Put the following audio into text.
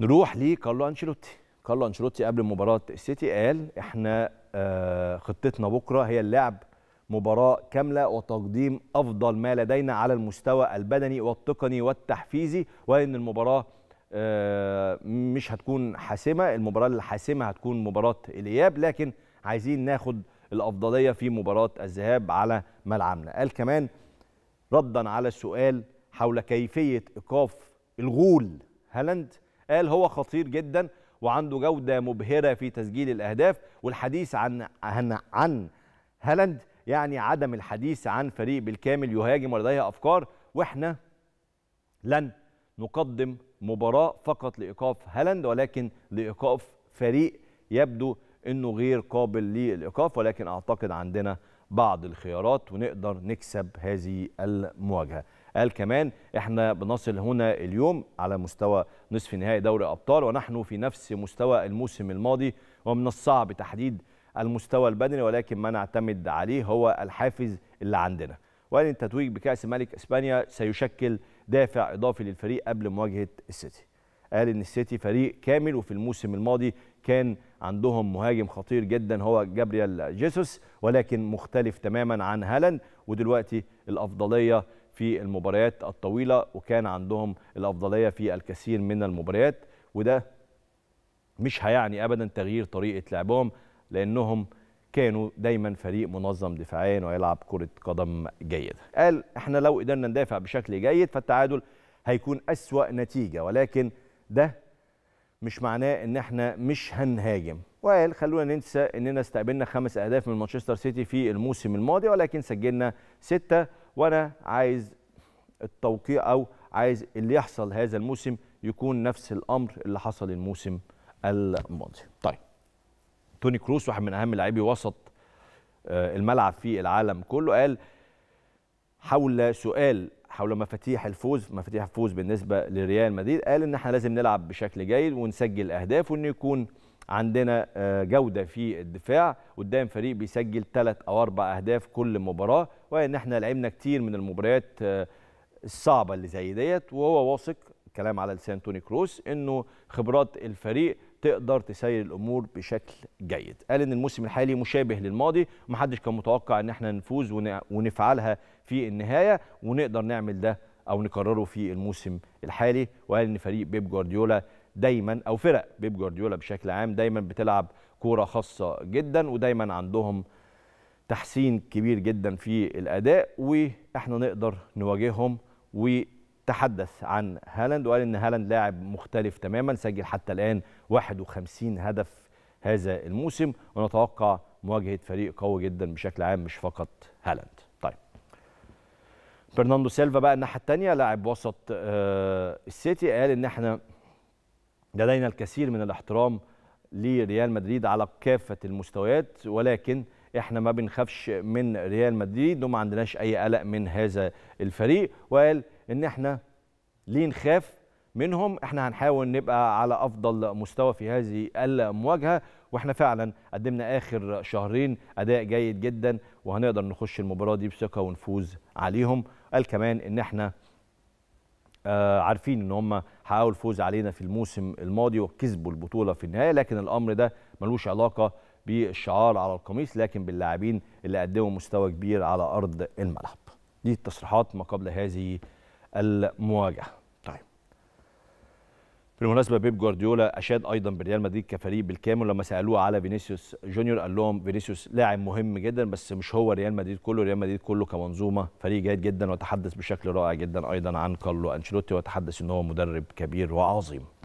نروح لكارلو انشيلوتي كارلو انشيلوتي قبل مباراه السيتي قال احنا آه، خطتنا بكره هي اللعب مباراه كامله وتقديم افضل ما لدينا على المستوى البدني والتقني والتحفيزي وان المباراه آه، مش هتكون حاسمه المباراه الحاسمه هتكون مباراه الاياب لكن عايزين ناخد الافضليه في مباراه الذهاب على ملعبنا قال كمان ردا على السؤال حول كيفيه ايقاف الغول هالاند قال هو خطير جدا وعنده جودة مبهرة في تسجيل الأهداف والحديث عن عن, عن هالاند يعني عدم الحديث عن فريق بالكامل يهاجم ولديه أفكار وإحنا لن نقدم مباراة فقط لإيقاف هالاند ولكن لإيقاف فريق يبدو أنه غير قابل للإيقاف ولكن أعتقد عندنا بعض الخيارات ونقدر نكسب هذه المواجهه قال كمان احنا بنصل هنا اليوم على مستوى نصف نهائي دوري ابطال ونحن في نفس مستوى الموسم الماضي ومن الصعب تحديد المستوى البدني ولكن ما نعتمد عليه هو الحافز اللي عندنا وقال ان التتويج بكاس ملك اسبانيا سيشكل دافع اضافي للفريق قبل مواجهه السيتي قال ان السيتي فريق كامل وفي الموسم الماضي كان عندهم مهاجم خطير جدا هو جابريال جيسوس ولكن مختلف تماما عن هالاند ودلوقتي الافضليه في المباريات الطويله وكان عندهم الافضليه في الكثير من المباريات وده مش هيعني ابدا تغيير طريقه لعبهم لانهم كانوا دايما فريق منظم دفاعيا ويلعب كره قدم جيده قال احنا لو قدرنا ندافع بشكل جيد فالتعادل هيكون اسوا نتيجه ولكن ده مش معناه ان احنا مش هنهاجم وقال خلونا ننسى اننا استقبلنا خمس اهداف من مانشستر سيتي في الموسم الماضي ولكن سجلنا سته وانا عايز التوقيع او عايز اللي يحصل هذا الموسم يكون نفس الامر اللي حصل الموسم الماضي طيب توني كروس واحد من اهم لاعبي وسط آه، الملعب في العالم كله قال حول سؤال حول مفاتيح الفوز مفاتيح الفوز بالنسبه لريال مدريد قال ان احنا لازم نلعب بشكل جيد ونسجل اهداف وان يكون عندنا آه، جوده في الدفاع قدام فريق بيسجل ثلاث او اربع اهداف كل مباراه وان احنا لعبنا كتير من المباريات آه، الصعبه اللي زي ديت وهو واثق كلام على لسان توني كروس انه خبرات الفريق تقدر تسير الامور بشكل جيد قال ان الموسم الحالي مشابه للماضي ومحدش كان متوقع ان احنا نفوز ونفعلها في النهايه ونقدر نعمل ده او نكرره في الموسم الحالي وقال ان فريق بيب جوارديولا دايما او فرق بيب جوارديولا بشكل عام دايما بتلعب كوره خاصه جدا ودايما عندهم تحسين كبير جدا في الاداء واحنا نقدر نواجههم و تحدث عن هالاند وقال ان هالاند لاعب مختلف تماما سجل حتى الان 51 هدف هذا الموسم ونتوقع مواجهه فريق قوي جدا بشكل عام مش فقط هالاند طيب برناندو سيلفا بقى الناحيه الثانيه لاعب وسط آه السيتي قال ان احنا لدينا الكثير من الاحترام لريال مدريد على كافه المستويات ولكن احنا ما بنخافش من ريال مدريد وما عندناش اي قلق من هذا الفريق وقال ان احنا ليه نخاف منهم احنا هنحاول نبقى على افضل مستوى في هذه المواجهه واحنا فعلا قدمنا اخر شهرين اداء جيد جدا وهنقدر نخش المباراه دي بثقه ونفوز عليهم قال كمان ان احنا آه عارفين ان هم حاولوا الفوز علينا في الموسم الماضي وكسبوا البطوله في النهايه لكن الامر ده ملوش علاقه بالشعار على القميص لكن باللاعبين اللي قدموا مستوى كبير على ارض الملعب دي التصريحات ما قبل هذه المواجهه طيب بالمناسبه بيب جوارديولا اشاد ايضا بريال مدريد كفريق بالكامل لما سالوه على فينيسيوس جونيور قال لهم فينيسيوس لاعب مهم جدا بس مش هو ريال مدريد كله ريال مدريد كله كمنظومه فريق جيد جدا وتحدث بشكل رائع جدا ايضا عن كارلو انشيلوتي وتحدث ان هو مدرب كبير وعظيم